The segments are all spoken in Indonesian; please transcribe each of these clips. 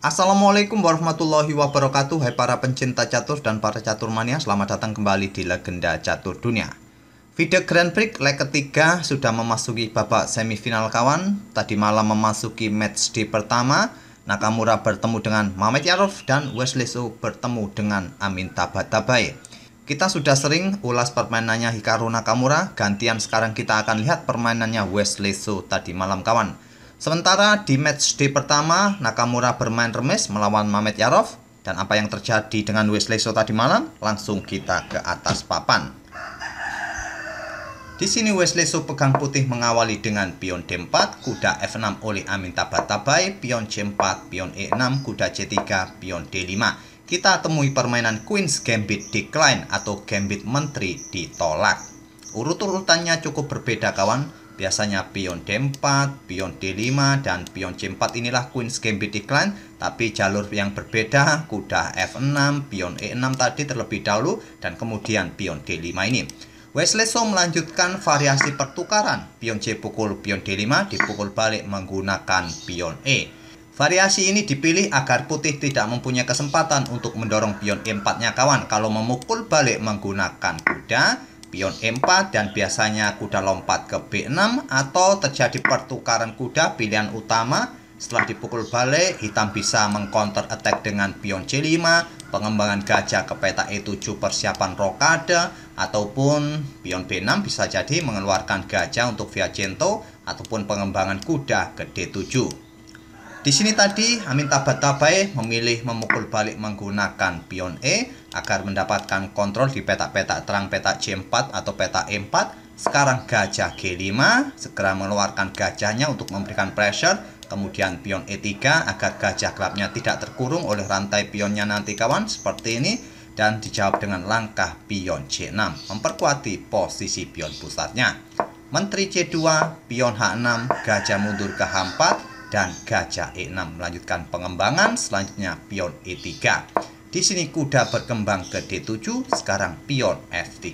Assalamualaikum warahmatullahi wabarakatuh Hai para pencinta catur dan para catur mania Selamat datang kembali di Legenda Catur Dunia Video Grand Prix leg ketiga sudah memasuki babak semifinal kawan Tadi malam memasuki match di pertama Nakamura bertemu dengan Mamet Yarov dan Wesley Su bertemu dengan Amin Tabatabai Kita sudah sering ulas permainannya Hikaru Nakamura Gantian sekarang kita akan lihat permainannya Wesley Su tadi malam kawan Sementara di match day pertama, Nakamura bermain remis melawan Mamet Yarov dan apa yang terjadi dengan Wesley So tadi malam langsung kita ke atas papan. Di sini Wesley So pegang putih mengawali dengan pion D4, kuda F6 oleh Amin Tabatabai, pion C4, pion E6, kuda C3, pion D5. Kita temui permainan Queen's Gambit Decline atau Gambit Menteri ditolak. Urut-urutannya cukup berbeda kawan, Biasanya pion D4, pion D5, dan pion C4 inilah Queen's Gambit iklan. tapi jalur yang berbeda, kuda F6, pion E6 tadi terlebih dahulu, dan kemudian pion D5 ini. Wesley So melanjutkan variasi pertukaran. Pion C pukul pion D5 dipukul balik menggunakan pion E. Variasi ini dipilih agar putih tidak mempunyai kesempatan untuk mendorong pion E4-nya kawan kalau memukul balik menggunakan kuda pion E4 dan biasanya kuda lompat ke B6 atau terjadi pertukaran kuda pilihan utama setelah dipukul balik, hitam bisa mengcounter attack dengan pion C5, pengembangan gajah ke peta E7 persiapan rokade, ataupun pion B6 bisa jadi mengeluarkan gajah untuk via cento, ataupun pengembangan kuda ke D7. Di sini tadi Amin Tabatabai memilih memukul balik menggunakan pion E, agar mendapatkan kontrol di petak-petak terang petak C4 atau petak E4. Sekarang gajah G5 segera mengeluarkan gajahnya untuk memberikan pressure, kemudian pion E3 agar gajah gelapnya tidak terkurung oleh rantai pionnya nanti kawan seperti ini dan dijawab dengan langkah pion C6 memperkuati posisi pion pusatnya. Menteri C2, pion H6, gajah mundur ke H4 dan gajah E6 melanjutkan pengembangan selanjutnya pion E3. Di sini kuda berkembang ke D7, sekarang pion F3.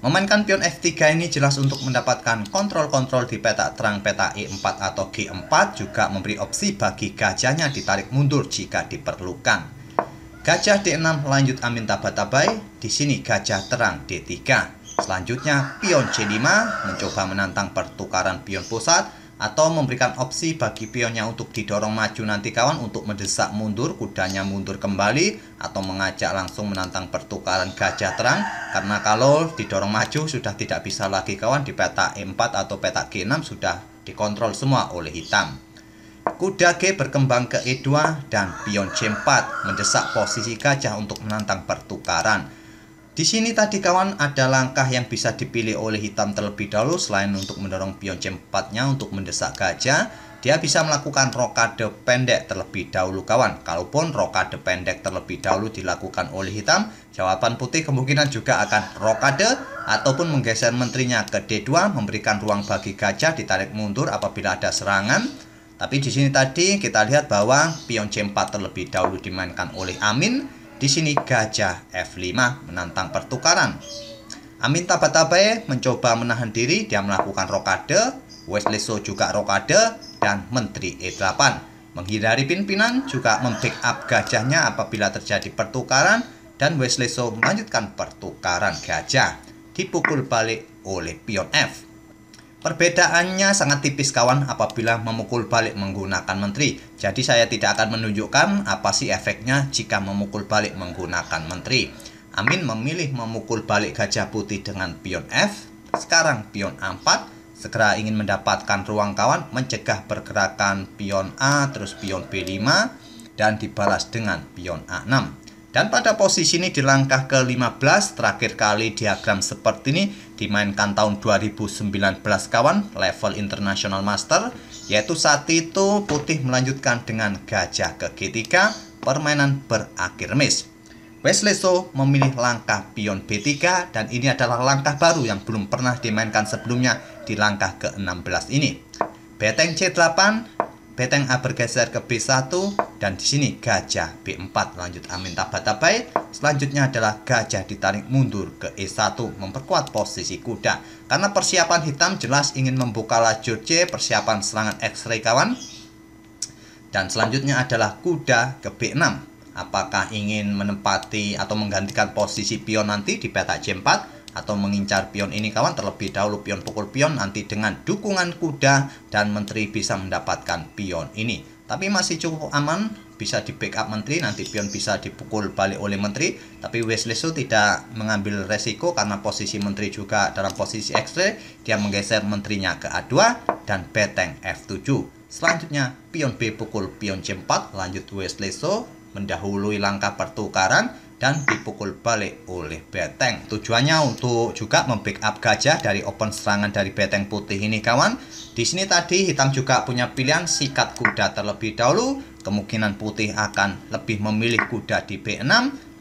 Memainkan pion F3 ini jelas untuk mendapatkan kontrol-kontrol di petak terang peta E4 atau G4 juga memberi opsi bagi gajahnya ditarik mundur jika diperlukan. Gajah D6 lanjut Amin Tabatabai, di sini gajah terang D3. Selanjutnya pion C5 mencoba menantang pertukaran pion pusat atau memberikan opsi bagi pionnya untuk didorong maju nanti kawan untuk mendesak mundur, kudanya mundur kembali atau mengajak langsung menantang pertukaran gajah terang karena kalau didorong maju sudah tidak bisa lagi kawan di peta E4 atau peta G6 sudah dikontrol semua oleh hitam. Kuda G berkembang ke E2 dan pion C4 mendesak posisi gajah untuk menantang pertukaran. Di sini tadi kawan ada langkah yang bisa dipilih oleh hitam terlebih dahulu selain untuk mendorong pion C4-nya untuk mendesak gajah, dia bisa melakukan rokade pendek terlebih dahulu kawan. Kalaupun rokade pendek terlebih dahulu dilakukan oleh hitam, jawaban putih kemungkinan juga akan rokade ataupun menggeser menterinya ke D2 memberikan ruang bagi gajah ditarik mundur apabila ada serangan. Tapi di sini tadi kita lihat bahwa pion C4 terlebih dahulu dimainkan oleh Amin di sini gajah F5 menantang pertukaran. Amin Tabatabae mencoba menahan diri, dia melakukan rokade, Wesley So juga rokade, dan Menteri E8. Menghindari pimpinan juga membackup gajahnya apabila terjadi pertukaran dan Wesley So melanjutkan pertukaran gajah. Dipukul balik oleh pion F. Perbedaannya sangat tipis kawan apabila memukul balik menggunakan menteri. Jadi saya tidak akan menunjukkan apa sih efeknya jika memukul balik menggunakan menteri. Amin memilih memukul balik gajah putih dengan pion F, sekarang pion A4, segera ingin mendapatkan ruang kawan, mencegah pergerakan pion A, terus pion B5, dan dibalas dengan pion A6. Dan pada posisi ini di langkah ke-15 terakhir kali diagram seperti ini dimainkan tahun 2019 kawan level international master yaitu saat itu putih melanjutkan dengan gajah ke G3 permainan berakhir miss. So memilih langkah pion B3 dan ini adalah langkah baru yang belum pernah dimainkan sebelumnya di langkah ke-16 ini. Beteng C8, beteng A bergeser ke B1, dan di sini gajah B4 lanjut amin tabatabai selanjutnya adalah gajah ditarik mundur ke E1 memperkuat posisi kuda karena persiapan hitam jelas ingin membuka lajur C persiapan serangan X-ray kawan dan selanjutnya adalah kuda ke B6 apakah ingin menempati atau menggantikan posisi pion nanti di peta C4 atau mengincar pion ini kawan terlebih dahulu pion pukul pion nanti dengan dukungan kuda dan menteri bisa mendapatkan pion ini tapi masih cukup aman bisa di backup menteri nanti pion bisa dipukul balik oleh menteri tapi Wesley tidak mengambil resiko karena posisi menteri juga dalam posisi ekstra dia menggeser menterinya ke A2 dan beteng F7 selanjutnya pion B pukul pion C4 lanjut Wesley mendahului langkah pertukaran dan dipukul balik oleh beteng. Tujuannya untuk juga membackup gajah dari open serangan dari beteng putih ini kawan. Di sini tadi hitam juga punya pilihan sikat kuda terlebih dahulu. Kemungkinan putih akan lebih memilih kuda di B6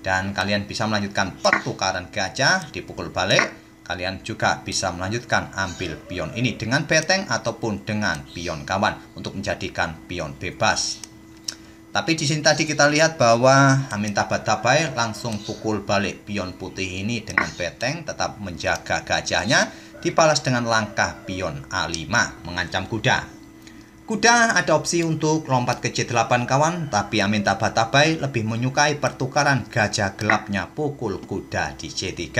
dan kalian bisa melanjutkan pertukaran gajah dipukul balik. Kalian juga bisa melanjutkan ambil pion ini dengan beteng ataupun dengan pion kawan untuk menjadikan pion bebas. Tapi di sini tadi kita lihat bahwa Amin Tabatabai langsung pukul balik pion putih ini dengan peteng, tetap menjaga gajahnya Dipalas dengan langkah pion A5 mengancam kuda. Kuda ada opsi untuk lompat ke C8 kawan, tapi Amin Tabatabai lebih menyukai pertukaran gajah gelapnya pukul kuda di C3.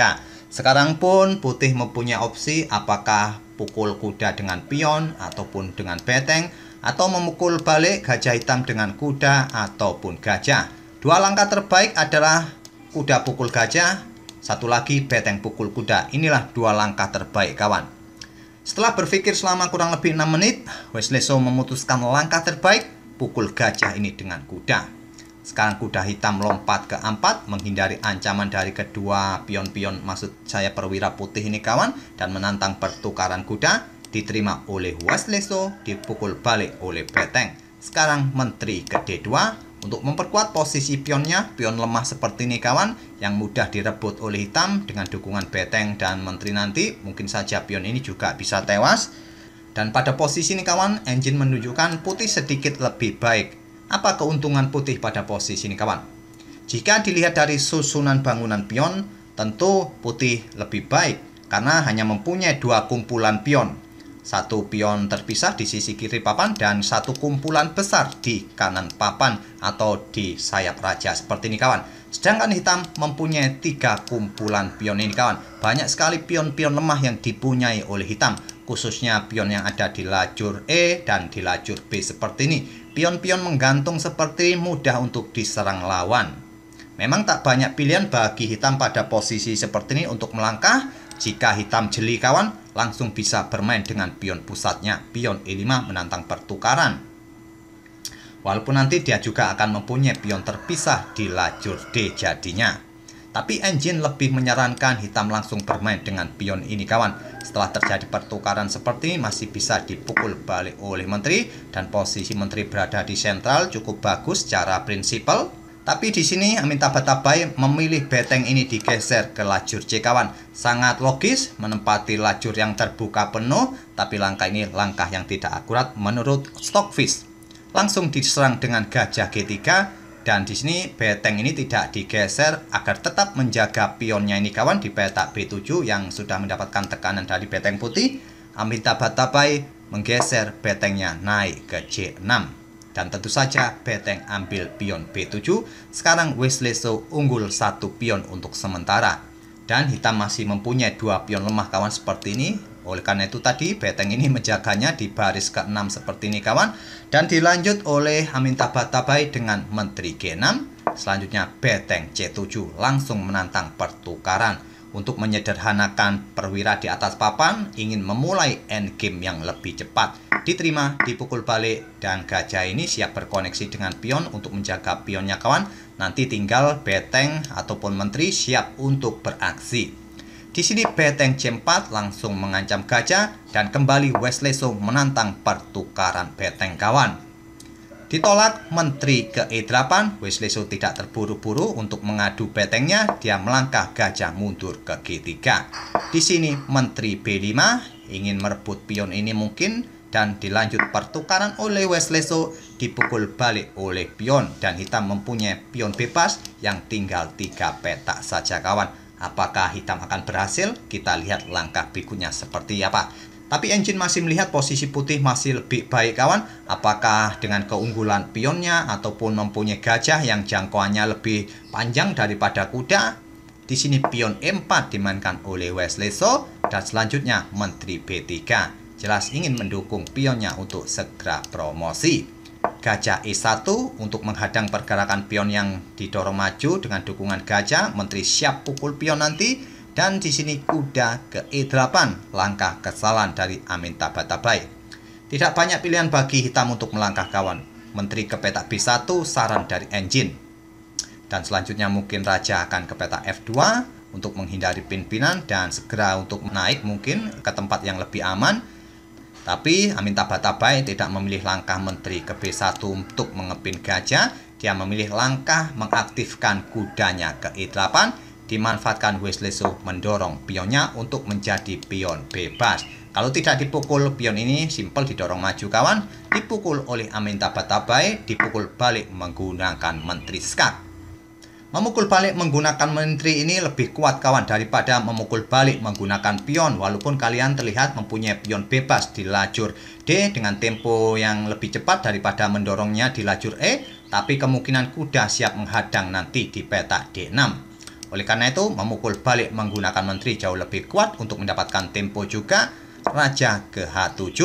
Sekarang pun putih mempunyai opsi apakah pukul kuda dengan pion ataupun dengan peteng atau memukul balik gajah hitam dengan kuda ataupun gajah. Dua langkah terbaik adalah kuda pukul gajah, satu lagi beteng pukul kuda. Inilah dua langkah terbaik kawan. Setelah berpikir selama kurang lebih 6 menit, Wesley so memutuskan langkah terbaik pukul gajah ini dengan kuda. Sekarang kuda hitam lompat ke empat menghindari ancaman dari kedua pion-pion maksud saya perwira putih ini kawan dan menantang pertukaran kuda diterima oleh Wasleso, dipukul balik oleh beteng Sekarang menteri ke D2 untuk memperkuat posisi pionnya, pion lemah seperti ini kawan, yang mudah direbut oleh hitam dengan dukungan beteng dan menteri nanti, mungkin saja pion ini juga bisa tewas. Dan pada posisi ini kawan, engine menunjukkan putih sedikit lebih baik. Apa keuntungan putih pada posisi ini kawan? Jika dilihat dari susunan bangunan pion, tentu putih lebih baik karena hanya mempunyai dua kumpulan pion satu pion terpisah di sisi kiri papan dan satu kumpulan besar di kanan papan atau di sayap raja seperti ini kawan sedangkan hitam mempunyai tiga kumpulan pion ini kawan banyak sekali pion-pion lemah yang dipunyai oleh hitam khususnya pion yang ada di lajur E dan di lajur B seperti ini pion-pion menggantung seperti mudah untuk diserang lawan Memang tak banyak pilihan bagi hitam pada posisi seperti ini untuk melangkah. Jika hitam jeli kawan, langsung bisa bermain dengan pion pusatnya. Pion E5 menantang pertukaran. Walaupun nanti dia juga akan mempunyai pion terpisah di lajur D jadinya. Tapi engine lebih menyarankan hitam langsung bermain dengan pion ini kawan. Setelah terjadi pertukaran seperti ini masih bisa dipukul balik oleh menteri dan posisi menteri berada di sentral cukup bagus secara prinsipal tapi di sini Amin Tabatabai memilih beteng ini digeser ke lajur kawan. Sangat logis menempati lajur yang terbuka penuh, tapi langkah ini langkah yang tidak akurat menurut Stockfish. Langsung diserang dengan gajah G3 dan di sini beteng ini tidak digeser agar tetap menjaga pionnya ini kawan di petak B7 yang sudah mendapatkan tekanan dari beteng putih. Amin Tabatabai menggeser betengnya naik ke C6. Dan tentu saja Beteng ambil pion B7, sekarang So unggul satu pion untuk sementara. Dan hitam masih mempunyai dua pion lemah kawan seperti ini. Oleh karena itu tadi Beteng ini menjaganya di baris ke-6 seperti ini kawan. Dan dilanjut oleh Amin Tabatabai dengan Menteri G6. Selanjutnya Beteng C7 langsung menantang pertukaran untuk menyederhanakan perwira di atas papan ingin memulai endgame yang lebih cepat. Diterima, dipukul balik, dan gajah ini siap berkoneksi dengan pion untuk menjaga pionnya kawan. Nanti tinggal beteng ataupun menteri siap untuk beraksi. Di sini beteng C4 langsung mengancam gajah dan kembali Wesley Song menantang pertukaran beteng kawan. Ditolak Menteri ke-8, e Wesley tidak terburu-buru untuk mengadu betengnya, dia melangkah gajah mundur ke G3. Di sini Menteri B5 ingin merebut pion ini mungkin dan dilanjut pertukaran oleh Wesley So dipukul balik oleh pion dan hitam mempunyai pion bebas yang tinggal tiga petak saja kawan apakah hitam akan berhasil kita lihat langkah berikutnya seperti apa tapi engine masih melihat posisi putih masih lebih baik kawan, apakah dengan keunggulan pionnya ataupun mempunyai gajah yang jangkauannya lebih panjang daripada kuda. Di sini pion E4 dimainkan oleh Wesley So dan selanjutnya Menteri B3. Jelas ingin mendukung pionnya untuk segera promosi. Gajah E1 untuk menghadang pergerakan pion yang didorong maju dengan dukungan gajah, menteri siap pukul pion nanti dan di sini kuda ke E8 langkah kesalahan dari Amin Tabatabai tidak banyak pilihan bagi hitam untuk melangkah kawan menteri ke petak B1 saran dari engine dan selanjutnya mungkin raja akan ke petak F2 untuk menghindari pimpinan dan segera untuk naik mungkin ke tempat yang lebih aman tapi Amin Tabatabai tidak memilih langkah menteri ke B1 untuk mengepin gajah dia memilih langkah mengaktifkan kudanya ke E8 dimanfaatkan Wesley mendorong pionnya untuk menjadi pion bebas. Kalau tidak dipukul, pion ini simpel didorong maju kawan, dipukul oleh Amin Tabatabai, dipukul balik menggunakan menteri skat. Memukul balik menggunakan menteri ini lebih kuat kawan daripada memukul balik menggunakan pion walaupun kalian terlihat mempunyai pion bebas di lajur D dengan tempo yang lebih cepat daripada mendorongnya di lajur E tapi kemungkinan kuda siap menghadang nanti di peta D6. Oleh karena itu, memukul balik menggunakan menteri jauh lebih kuat untuk mendapatkan tempo juga. Raja ke H7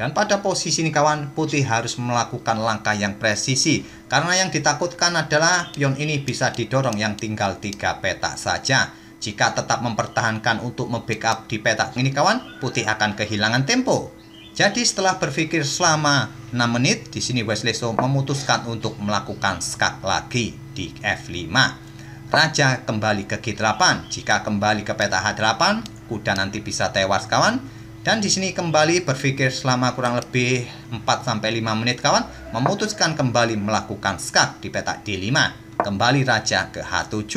dan pada posisi ini kawan, putih harus melakukan langkah yang presisi karena yang ditakutkan adalah pion ini bisa didorong yang tinggal tiga petak saja. Jika tetap mempertahankan untuk membackup di petak ini kawan, putih akan kehilangan tempo. Jadi setelah berpikir selama 6 menit, di sini Wesley So memutuskan untuk melakukan skak lagi di F5. Raja kembali ke G8. Jika kembali ke peta H8, kuda nanti bisa tewas kawan. Dan di sini kembali berpikir selama kurang lebih 4-5 menit kawan, memutuskan kembali melakukan skak di peta D5. Kembali raja ke H7,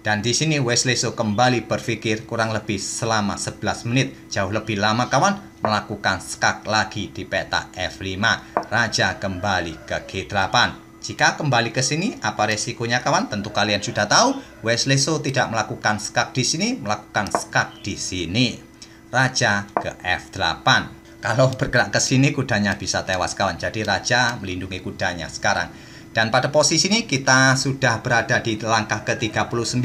dan di sini Wesley So kembali berpikir kurang lebih selama 11 menit, jauh lebih lama kawan, melakukan skak lagi di peta F5. Raja kembali ke G8. Jika kembali ke sini, apa resikonya kawan? Tentu kalian sudah tahu, Wesley So tidak melakukan skak di sini, melakukan skak di sini. Raja ke F8. Kalau bergerak ke sini, kudanya bisa tewas kawan. Jadi Raja melindungi kudanya sekarang. Dan pada posisi ini kita sudah berada di langkah ke-39.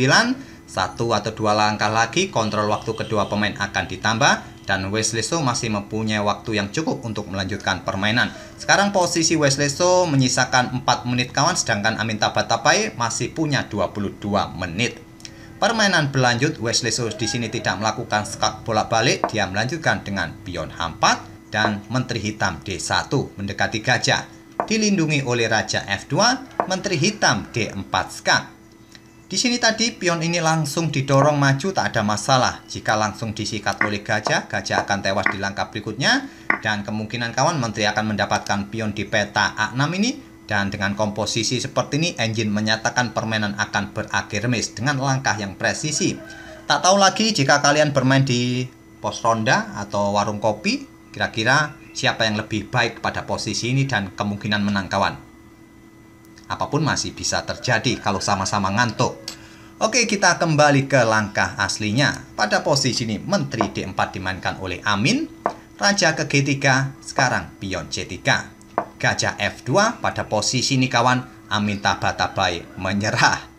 Satu atau dua langkah lagi, kontrol waktu kedua pemain akan ditambah dan Wesley So masih mempunyai waktu yang cukup untuk melanjutkan permainan. Sekarang posisi Wesley So menyisakan 4 menit kawan sedangkan Amin Batapai masih punya 22 menit. Permainan berlanjut, Wesley So di sini tidak melakukan skak bola balik, dia melanjutkan dengan pion H4 dan menteri hitam D1 mendekati gajah. Dilindungi oleh raja F2, menteri hitam D4 skak di sini tadi pion ini langsung didorong maju tak ada masalah. Jika langsung disikat oleh gajah, gajah akan tewas di langkah berikutnya dan kemungkinan kawan menteri akan mendapatkan pion di peta A6 ini dan dengan komposisi seperti ini engine menyatakan permainan akan berakhir miss dengan langkah yang presisi. Tak tahu lagi jika kalian bermain di pos ronda atau warung kopi, kira-kira siapa yang lebih baik pada posisi ini dan kemungkinan menang kawan apapun masih bisa terjadi kalau sama-sama ngantuk. Oke, kita kembali ke langkah aslinya. Pada posisi ini, menteri D4 dimainkan oleh Amin, raja ke G3, sekarang pion C3. Gajah F2 pada posisi ini kawan, Amin tabatabai menyerah.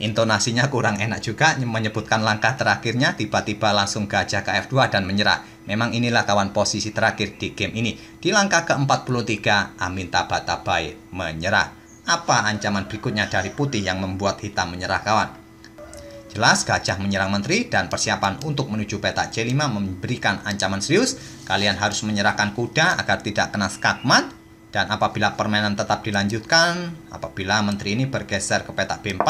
Intonasinya kurang enak juga menyebutkan langkah terakhirnya tiba-tiba langsung gajah ke F2 dan menyerah. Memang inilah kawan posisi terakhir di game ini. Di langkah ke-43, Amin Tabatabai menyerah. Apa ancaman berikutnya dari putih yang membuat hitam menyerah kawan? Jelas gajah menyerang menteri dan persiapan untuk menuju peta C5 memberikan ancaman serius. Kalian harus menyerahkan kuda agar tidak kena skakmat. Dan apabila permainan tetap dilanjutkan, apabila menteri ini bergeser ke peta B4,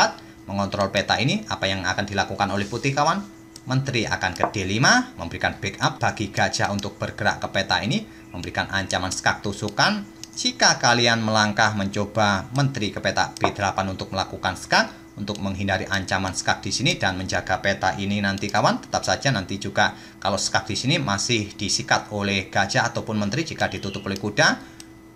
mengontrol peta ini, apa yang akan dilakukan oleh putih kawan? Menteri akan ke D5, memberikan backup bagi gajah untuk bergerak ke peta ini, memberikan ancaman skak tusukan, jika kalian melangkah mencoba menteri ke peta B8 untuk melakukan skak untuk menghindari ancaman skak di sini dan menjaga peta ini nanti kawan tetap saja nanti juga kalau skak di sini masih disikat oleh gajah ataupun menteri jika ditutup oleh kuda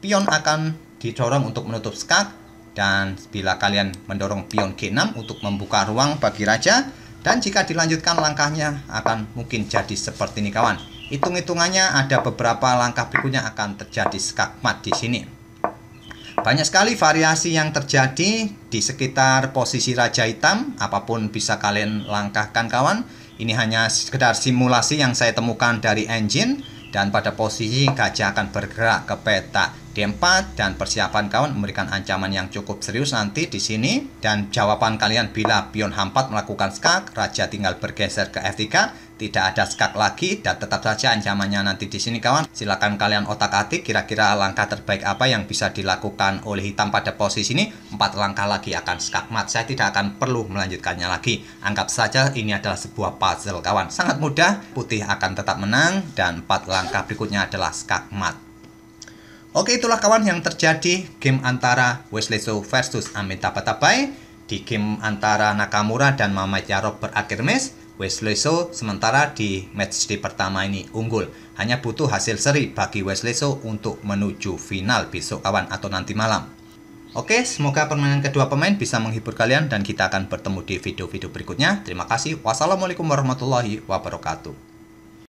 pion akan didorong untuk menutup skak dan bila kalian mendorong pion G6 untuk membuka ruang bagi raja dan jika dilanjutkan langkahnya akan mungkin jadi seperti ini kawan hitung-hitungannya ada beberapa langkah berikutnya akan terjadi skakmat di sini. Banyak sekali variasi yang terjadi di sekitar posisi raja hitam, apapun bisa kalian langkahkan kawan. Ini hanya sekedar simulasi yang saya temukan dari engine dan pada posisi gajah akan bergerak ke peta D4 dan persiapan kawan memberikan ancaman yang cukup serius nanti di sini dan jawaban kalian bila pion H4 melakukan skak, raja tinggal bergeser ke F3 tidak ada skak lagi dan tetap saja ancamannya nanti di sini kawan silakan kalian otak-atik kira-kira langkah terbaik apa yang bisa dilakukan oleh hitam pada posisi ini empat langkah lagi akan skak mat saya tidak akan perlu melanjutkannya lagi anggap saja ini adalah sebuah puzzle kawan sangat mudah putih akan tetap menang dan empat langkah berikutnya adalah skak mat Oke itulah kawan yang terjadi game antara Wesley So versus Amin Tabatabai di game antara Nakamura dan Mamet Yarob berakhir mes Wesley So sementara di matchday pertama ini unggul. Hanya butuh hasil seri bagi Wesley So untuk menuju final besok kawan atau nanti malam. Oke, semoga permainan kedua pemain bisa menghibur kalian dan kita akan bertemu di video-video berikutnya. Terima kasih. Wassalamualaikum warahmatullahi wabarakatuh.